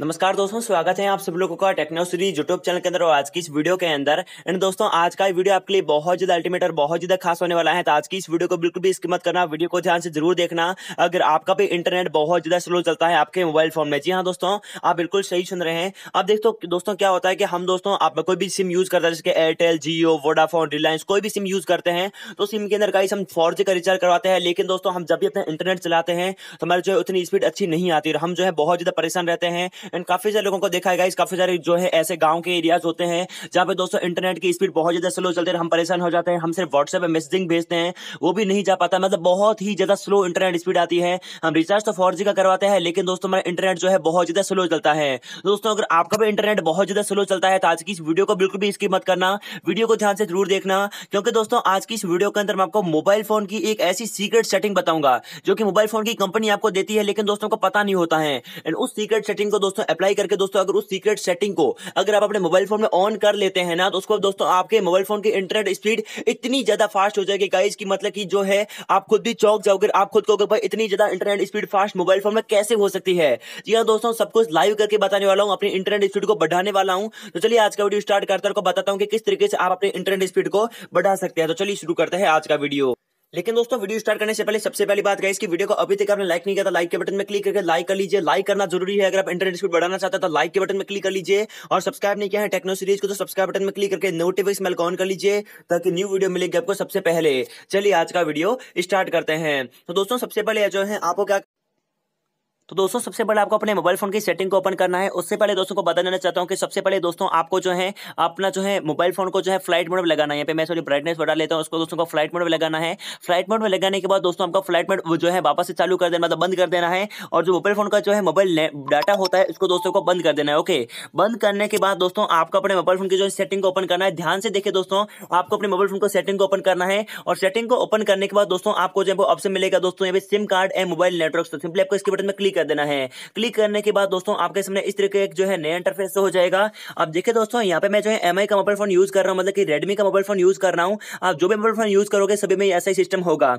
नमस्कार दोस्तों स्वागत है आप सब लोगों का टेक्नो सीरीज यूट्यूब चैनल के अंदर और आज की इस वीडियो के अंदर एंड दोस्तों आज का वीडियो आपके लिए बहुत ज्यादा अल्टीमेट और बहुत ज्यादा खास होने वाला है तो आज की इस वीडियो को बिल्कुल भी स्किप मत करना वीडियो को ध्यान से जरूर देखना अगर आपका भी इंटरनेट बहुत ज्यादा स्लो चलता है आपके मोबाइल फोन में जी हाँ दोस्तों आप बिल्कुल सही सुन रहे हैं अब देखो दोस्तों क्या होता है कि हम दोस्तों आप कोई भी सिम यूज करता है जैसे एयरटेल जियो वोडाफोन रिलायंस कोई भी सिम यूज करते हैं तो सिम के अंदर गाइस हम फोर का रिचार्ज करवाते हैं लेकिन दोस्तों हम जब भी अपना इंटरनेट चलाते हैं तो हमारे जो है उतनी स्पीड अच्छी नहीं आती और हम जो है बहुत ज्यादा परेशान रहते हैं एंड काफी सारे लोगों को देखा है गाइस काफी सारे जो है ऐसे गांव के एरियाज होते हैं जहाँ पे दोस्तों इंटरनेट की स्पीड बहुत ज्यादा स्लो चलते हैं हम परेशान हो जाते हैं हम सिर्फ व्हाट्सएप में मैसेजिंग भेजते हैं वो भी नहीं जा पाता मतलब बहुत ही ज्यादा स्लो इंटरनेट स्पीड आती है हम रिचार्ज तो फोर का करवाते हैं लेकिन दोस्तों हमारा इंटरनेट जो है बहुत ज्यादा स्लो चलता है दोस्तों अगर आपका भी इंटरनेट बहुत ज्यादा स्लो चलता है तो आज की इस वीडियो को बिल्कुल भी इसकी मत करना वीडियो को ध्यान से जरूर देखना क्योंकि दोस्तों आज की इस वीडियो के अंदर मैं आपको मोबाइल फोन की एक ऐसी सीक्रेट सेटिंग बताऊंगा जो कि मोबाइल फोन की कंपनी आपको देती है लेकिन दोस्तों को पता नहीं होता है एंड उस सीक्रेट सेटिंग को दोस्तों दोस्तों अप्लाई करके दोस्तों अगर उस सीक्रेट सेटिंग को अगर आप अपने मोबाइल फोन में ऑन कर लेते हैं ना तो उसको दोस्तों आपके मोबाइल फोन की इंटरनेट स्पीड इतनी ज्यादा फास्ट हो जाएगी गाइज की मतलब की जो है आप खुद भी चौक जाओगे आप खुद को भाई इतनी ज्यादा internet speed fast mobile phone में कैसे हो सकती है जी हाँ दोस्तों सब कुछ लाइव करके बताने वाला हूँ अपनी इंटरनेट स्पीड को बढ़ाने वाला हूँ तो चलिए आज का वीडियो स्टार्ट करता हूँ बताता हूँ कि किस तरीके से आप अपने इंटरनेट स्पीड को बढ़ा सकते हैं तो चलिए शुरू करते हैं आज का वीडियो लेकिन दोस्तों वीडियो स्टार्ट करने से पहले सबसे पहली बात कही इसकी वीडियो को अभी तक आपने लाइक नहीं किया था लाइक के बटन में क्लिक करके लाइक कर लीजिए लाइक करना जरूरी है अगर आप इंटरनेट स्पीड बढ़ाना चाहते हैं तो लाइक के बटन में क्लिक कर लीजिए और सब्सक्राइब नहीं किया है टेक्नो सीरीज को तो सब्सक्राइब बटन में क्लिक करके नोटिफिकेशन मेल ऑन कर लीजिए ताकि न्यू वीडियो मिलेगी आपको सबसे पहले चलिए आज का वीडियो स्टार्ट करते हैं तो दोस्तों सबसे पहले जो है आपको क्या तो दोस्तों सबसे पहले आपको अपने मोबाइल फोन की सेटिंग को ओपन करना है उससे पहले दोस्तों को बता देना चाहता हूँ कि सबसे पहले दोस्तों आपको जो है अपना जो है मोबाइल फोन को जो है फ्लाइट मोड में लगाना है यहाँ पे मैं सॉरी ब्राइटनेस बढ़ा लेता हूँ उसको दोस्तों को फ्लाइट मोड में लगाना है फ्लाइट मोड में लगाने के बाद दोस्तों आपका फ्लाइट मोड जो है वापस से चालू कर देना मतलब बंद कर देना है और जो मोबाइल फोन का जो है मोबाइल डाटा होता है उसको दोस्तों को बंद कर देना है ओके बंद करने के बाद दोस्तों आपको अपने मोबाइल फोन की जो सेटिंग को ओपन करना है ध्यान से देखिए दोस्तों आपको अपने मोबाइल फोन को सेटिंग को ओपन करना है और सेटिंग को ओपन करने के बाद दोस्तों आपको जो है ऑप्शन मिलेगा दोस्तों यहाँ पे SIM card and mobile network simply आपको इसके बटन में क्लिक कर देना है क्लिक करने के बाद दोस्तों आपके सामने इस तरीके जो है नया इंटरफेस हो जाएगा अब देखिए दोस्तों यहाँ पे मैं जो है एम का मोबाइल फोन यूज कर रहा हूँ मतलब कि रेडमी का मोबाइल फोन यूज कर रहा हूँ आप जो भी मोबाइल फोन यूज करोगे सभी में ऐसा ही सिस्टम होगा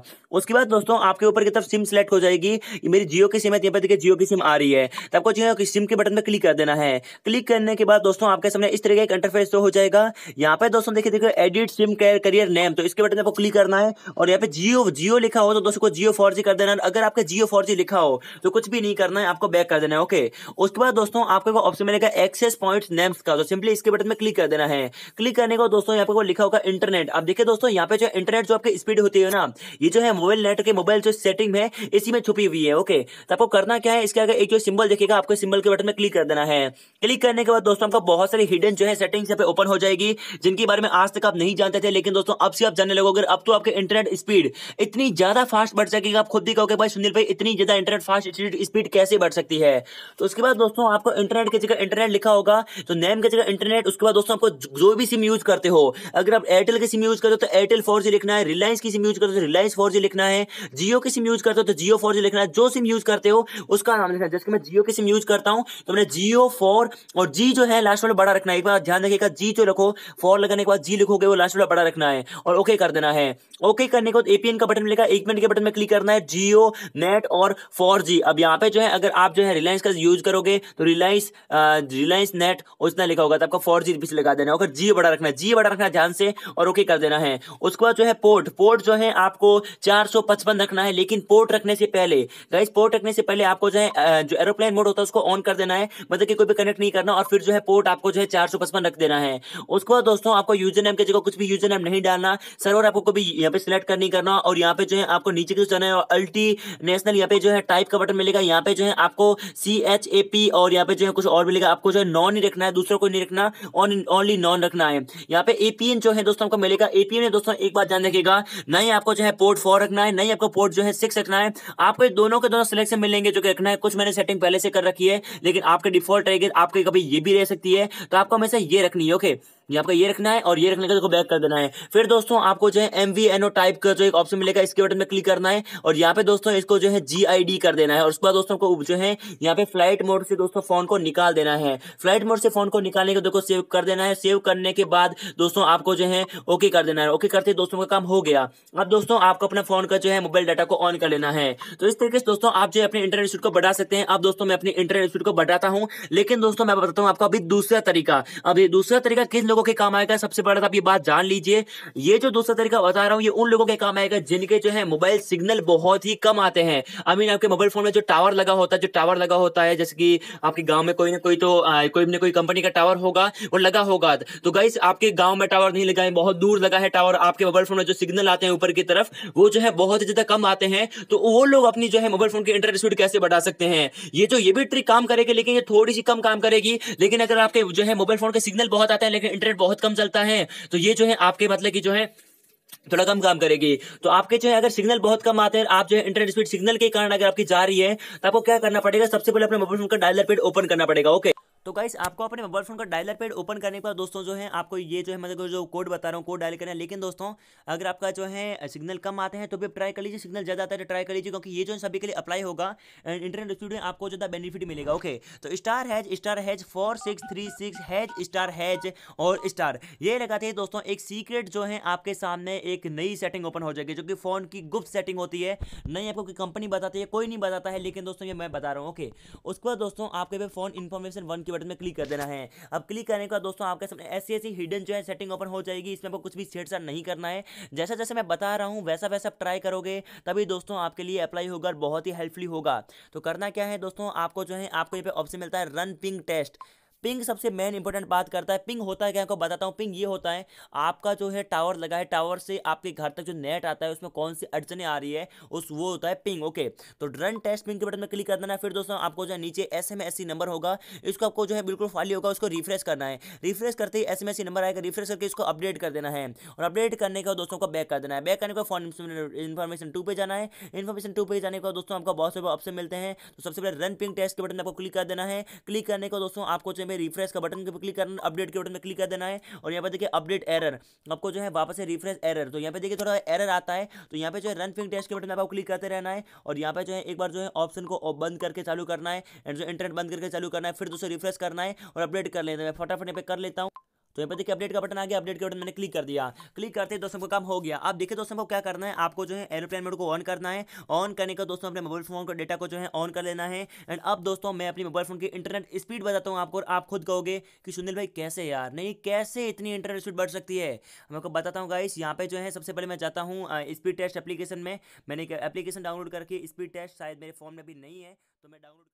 उसके बाद दोस्तों आपके ऊपर की तरफ सिम सेलेक्ट हो जाएगी मेरी जियो की सिम है यहाँ पर देखिए जियो की सिम आ रही है तो आपको जो है सिम के बटन पर क्लिक कर देना है क्लिक करने के बाद दोस्तों आपके सामने इस तरीके का इंटरफेस मतलब हो जाएगा यहाँ पे दोस्तों देखिए देखिए एडिट सिम करियर नेम तो इसके बटन पर क्लिक करना है और यहाँ पे जियो जियो लिखा हो तो दोस्तों को जियो फोर कर देना अगर आपका जियो फोर लिखा हो तो कुछ भी नहीं करना है आपको बैक कर देना है ओके उसके बाद दोस्तों आपको ऑप्शन मिलेगा एक्सेस पॉइंट नेम्स का तो सिंपली इसके बटन में क्लिक कर देना है क्लिक करने को दोस्तों यहाँ पे लिखा होगा इंटरनेट अब देखिए दोस्तों यहाँ पे जो इंटरनेट जो आपकी स्पीड होती है ना ये जो है मोबाइल नेट के मोबाइल जो सेटिंग है इसी में छुपी हुई है ओके तो आपको करना क्या है इसके आगे एक जो सिंबल देखेगा आपको सिंबल के बटन में क्लिक कर देना है क्लिक करने के बाद दोस्तों आपको बहुत सारी हिडन जो है सेटिंग यहाँ पे ओपन हो जाएगी जिनके बारे में आज तक आप नहीं जानते थे लेकिन दोस्तों अब से आप जानने लगोगे अब तो आपके इंटरनेट स्पीड इतनी ज्यादा फास्ट बढ़ जाएगी आप खुद भी कहोगे भाई सुनील भाई इतनी ज्यादा इंटरनेट फास्ट स्पीड स्पीड कैसे बढ़ सकती है तो उसके बाद दोस्तों आपको इंटरनेट की जगह इंटरनेट लिखा होगा तो नेम की जगह इंटरनेट उसके बाद दोस्तों आपको जो भी सिम यूज करते हो अगर आप एयरटेल की सिम यूज करते हो तो एयरटेल फोर लिखना है रिलायंस की सिम यूज करते हो तो रिलायंस फोर लिखना है जियो की सिम यूज करते हो तो जियो फोर लिखना है जो सिम यूज करते हो उसका नाम लिखना है जैसे मैं जियो की सिम यूज करता हूँ तो मैंने जियो फोर और जी जो है लास्ट वाले बड़ा रखना है एक बार ध्यान रखिएगा जी जो रखो फोर लगाने के बाद जी लिखोगे वो लास्ट वाला बड़ा रखना है और ओके कर देना है ओके करने के बाद एपीएन का बटन मिलेगा एक मिनट के बटन में क्लिक करना है जियो नेट और फोर अब यहाँ पे में जो है अगर आप जो है रिलायंस का यूज करोगे तो रिलायंस रिलायंस नेट उतना लिखा होगा तो आपको फोर जी रुपीज लगा देना होगा जी बड़ा रखना जी बड़ा रखना ध्यान से और ओके कर देना है उसके बाद जो है पोर्ट पोर्ट जो है आपको चार रखना है लेकिन पोर्ट रखने से पहले गाइस पोर्ट रखने से पहले आपको जो है जो एरोप्लेन मोड होता है उसको ऑन कर देना है मतलब कि कोई भी कनेक्ट नहीं करना और फिर जो है पोर्ट आपको जो है चार रख देना है उसके बाद दोस्तों आपको यूजर नेम की जगह कुछ भी यूजर नेम नहीं डालना सर्वर आपको कभी यहाँ पे सिलेक्ट करनी करना और यहाँ पे जो है आपको नीचे की जो है अल्टी नेशनल यहाँ पे जो है टाइप का बटन मिलेगा यहाँ यहाँ पे जो है आपको सी एच ए पी और यहाँ पे जो है कुछ और मिलेगा आपको जो है नॉन ही रखना है दूसरा को नहीं रखना ओनली नॉन रखना है यहाँ पे एपीएन जो है दोस्तों आपको मिलेगा एपीएन में दोस्तों एक बात ध्यान रखेगा नहीं आपको जो है पोर्ट फोर रखना है नहीं आपको पोर्ट जो है सिक्स रखना है आपको दोनों के दोनों सिलेक्शन मिलेंगे जो रखना है कुछ मैंने सेटिंग पहले से कर रखी है लेकिन आपके डिफॉल्ट रहेगी आपके कभी ये भी रह सकती है तो आपको हमेशा ये रखनी है ओके ये आपका ये रखना है और ये रखने का देखो बैक कर देना है फिर दोस्तों आपको जो है M V N O type का जो एक ऑप्शन मिलेगा इसके बटन में क्लिक करना है और यहाँ पे दोस्तों इसको जो है जी आई डी कर देना है और उसके बाद दोस्तों को जो है यहाँ पे फ्लाइट मोड से दोस्तों फोन को निकाल देना है फ्लाइट मोड से फोन को निकालने के देखो सेव कर देना है सेव करने के बाद दोस्तों आपको जो है ओके कर देना है ओके करते दोस्तों का काम हो गया अब दोस्तों आपको अपने फोन का जो है मोबाइल डाटा को ऑन कर लेना है तो इस तरीके से दोस्तों आप जो है अपने इंटरनेट स्पीड को बढ़ा सकते हैं अब दोस्तों मैं अपनी इंटरनेट स्पीड को बढ़ाता हूँ लेकिन दोस्तों मैं बताता हूँ आपको अभी दूसरा तरीका अभी दूसरा तरीका किस लोगों लोगों के काम आएगा सबसे पहले तो आप ये बात जान लीजिए ये जो दूसरा तरीका बता रहा हूँ ये उन लोगों के काम आएगा जिनके जो है मोबाइल सिग्नल बहुत ही कम आते हैं आई मीन आपके मोबाइल फोन में जो टावर लगा होता है जो टावर लगा होता है जैसे कि आपके गाँव में कोई ना कोई तो कोई ना कोई कंपनी का टावर होगा वो लगा होगा तो गाइस आपके गाँव में टावर नहीं लगा है बहुत दूर लगा है टावर आपके मोबाइल फोन में जो सिग्नल आते हैं ऊपर की तरफ वो जो है बहुत ज्यादा कम आते हैं तो वो लोग अपनी जो है मोबाइल फोन की इंटरनेट स्पीड कैसे बढ़ा सकते हैं ये जो ये भी ट्रिक काम करेगी लेकिन ये थोड़ी सी कम काम करेगी लेकिन अगर आपके जो है मोबाइल फोन के सिग्नल बहुत आते हैं लेकिन इंटरनेट इंटरनेट बहुत कम चलता है तो ये जो है आपके मतलब की जो है थोड़ा कम काम करेगी तो आपके जो है अगर सिग्नल बहुत कम आते हैं आप जो है इंटरनेट स्पीड सिग्नल के कारण अगर आपकी जा रही है तो आपको क्या करना पड़ेगा सबसे पहले अपने मोबाइल फोन का डायलर पेड ओपन करना पड़ेगा ओके तो गाइस आपको अपने मोबाइल फोन का डायलर पेड ओपन करने के बाद दोस्तों जो है आपको ये जो है मतलब जो कोड बता रहा हूँ कोड डायल करना है लेकिन दोस्तों अगर आपका जो है सिग्नल कम आते हैं तो भी ट्राई कर लीजिए सिग्नल ज़्यादा आता है तो ट्राई कर लीजिए क्योंकि ये जो है सभी के लिए अप्लाई होगा एंड इंटरनेट स्पीड में आपको ज़्यादा बेनिफिट मिलेगा ओके तो star hash star hash four six three six hash star hash और स्टार ये लगाते हैं दोस्तों एक सीक्रेट जो है आपके सामने एक नई सेटिंग ओपन हो जाएगी जो कि फ़ोन की गुप्त सेटिंग होती है नहीं आपको कंपनी बताती है कोई नहीं बताता है लेकिन दोस्तों ये मैं बता रहा हूँ ओके उसके बाद दोस्तों आपके फ़ोन इन्फॉर्मेशन वन के बटन में क्लिक कर देना है अब क्लिक करने का दोस्तों आपके सामने ऐसी ऐसी हिडन जो है सेटिंग ओपन हो जाएगी इसमें आपको कुछ भी छेड़छाड़ नहीं करना है जैसा जैसे मैं बता रहा हूँ वैसा वैसा ट्राई करोगे तभी दोस्तों आपके लिए अप्लाई होगा बहुत ही हेल्पफुल होगा तो करना क्या है दोस्तों आपको जो है आपको यहाँ पे ऑप्शन मिलता है रन पिंग टेस्ट पिंग सबसे मेन इंपॉर्टेंट बात करता है पिंग होता है क्या आपको बताता हूँ पिंग ये होता है आपका जो है टावर लगा है टावर से आपके घर तक जो नेट आता है उसमें कौन सी अड़चने आ रही है उस वो होता है पिंग ओके तो रन टेस्ट पिंग के बटन में क्लिक कर देना फिर दोस्तों आपको जो है नीचे एस एम नंबर होगा इसको आपको जो है बिल्कुल फाली होगा उसको रिफ्रेश करना है रिफ्रेश करते ही एस एम नंबर आएगा रिफ्रेश करके इसको अपडेट कर देना है और अपडेट करने का दोस्तों को बैक कर देना है बैक करने का फॉर्म इन्फॉर्मेशन टू पे जाना है इन्फॉर्मेशन टू पे जाने का दोस्तों आपको बहुत सारे ऑप्शन मिलते हैं तो सबसे पहले रन पिंग टेस्ट के बटन आपको क्लिक कर देना है क्लिक करने का दोस्तों आपको जो पे रिफ्रेश का बटन क्लिक करना अपडेट के बटन पर क्लिक कर देना है और यहाँ पे देखिए अपडेट एरर आपको जो है वापस से रिफ्रेश एरर तो यहाँ पे देखिए थोड़ा एरर आता है तो यहाँ पे जो है रन फिंग टेस्ट के बटन आपको क्लिक करते रहना है और यहाँ पे जो है एक बार जो है ऑप्शन को बंद करके चालू करना है एंड जो इंटरनेट बंद करके चालू करना है फिर दोस्तों रिफ्रेश करना है और अपडेट कर लेना है तो फटाफट यहाँ पे कर लेता हूँ तो यहाँ पर देखिए अपडेट का बटन आ गया अपडेट के बटन मैंने क्लिक कर दिया क्लिक करते ही दोस्तों को काम हो गया आप देखिए दोस्तों को क्या करना है आपको जो है एरोप्लेन मोड को ऑन करना है ऑन करने का दोस्तों अपने मोबाइल फोन का डेटा को जो है ऑन कर लेना है एंड अब दोस्तों मैं अपने मोबाइल फोन की इंटरनेट स्पीड बताता हूँ आपको और आप खुद कहोगे कि सुनील भाई कैसे यार नहीं कैसे इतनी इंटरनेट स्पीड बढ़ सकती है मैं आपको बताता हूँ गाइस यहाँ पे जो है सबसे पहले मैं जाता हूँ स्पीड टेस्ट एप्लीकेशन में मैंने एप्लीकेशन डाउनलोड करके स्पीड टेस्ट शायद मेरे फ़ोन में भी नहीं है तो मैं डाउनलोड